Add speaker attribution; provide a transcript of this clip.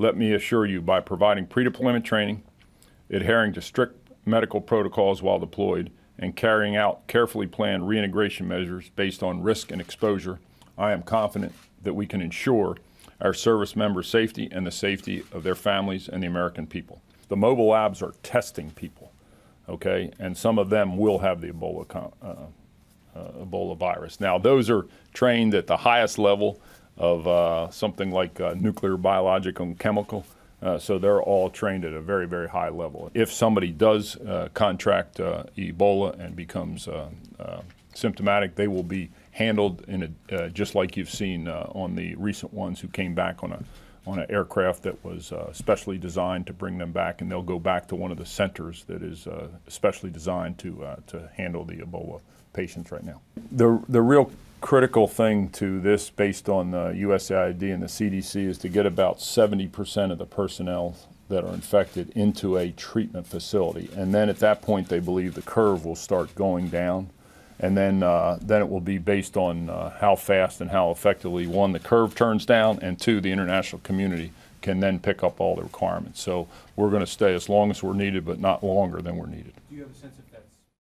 Speaker 1: let me assure you, by providing pre deployment training, adhering to strict medical protocols while deployed, and carrying out carefully planned reintegration measures based on risk and exposure, I am confident that we can ensure our service members' safety and the safety of their families and the American people. The mobile labs are testing people, okay, and some of them will have the Ebola, uh, uh, Ebola virus. Now, those are trained at the highest level of uh, something like uh, nuclear, biological, and chemical. Uh, so they're all trained at a very, very high level. If somebody does uh, contract uh, Ebola and becomes uh, symptomatic, they will be handled in a, just like you've seen on the recent ones who came back on a on an aircraft that was specially designed to bring them back, and they'll go back to one of the centers that is specially designed to to handle the Ebola patients right now. The the real critical thing to this, based on the USAID and the CDC, is to get about 70% of the personnel that are infected into a treatment facility. And then at that point, they believe the curve will start going down. And then, uh, then it will be based on uh, how fast and how effectively, one, the curve turns down, and two, the international community can then pick up all the requirements. So we're going to stay as long as we're needed, but not longer than we're needed. Do you have a sense of